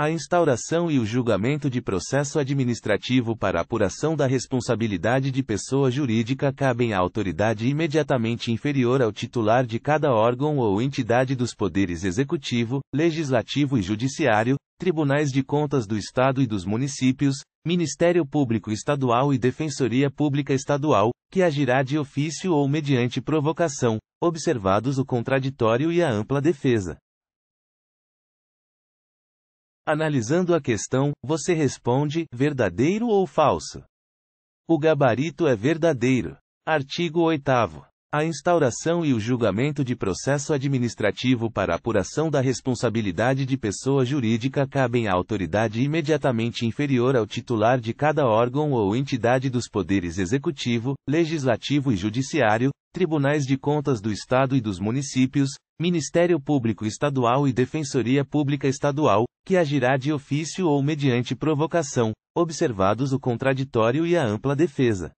A instauração e o julgamento de processo administrativo para apuração da responsabilidade de pessoa jurídica cabem à autoridade imediatamente inferior ao titular de cada órgão ou entidade dos poderes executivo, legislativo e judiciário, tribunais de contas do Estado e dos municípios, Ministério Público Estadual e Defensoria Pública Estadual, que agirá de ofício ou mediante provocação, observados o contraditório e a ampla defesa. Analisando a questão, você responde: verdadeiro ou falso? O gabarito é verdadeiro. Artigo 8. A instauração e o julgamento de processo administrativo para apuração da responsabilidade de pessoa jurídica cabem à autoridade imediatamente inferior ao titular de cada órgão ou entidade dos poderes executivo, legislativo e judiciário, tribunais de contas do Estado e dos municípios, Ministério Público Estadual e Defensoria Pública Estadual, que agirá de ofício ou mediante provocação, observados o contraditório e a ampla defesa.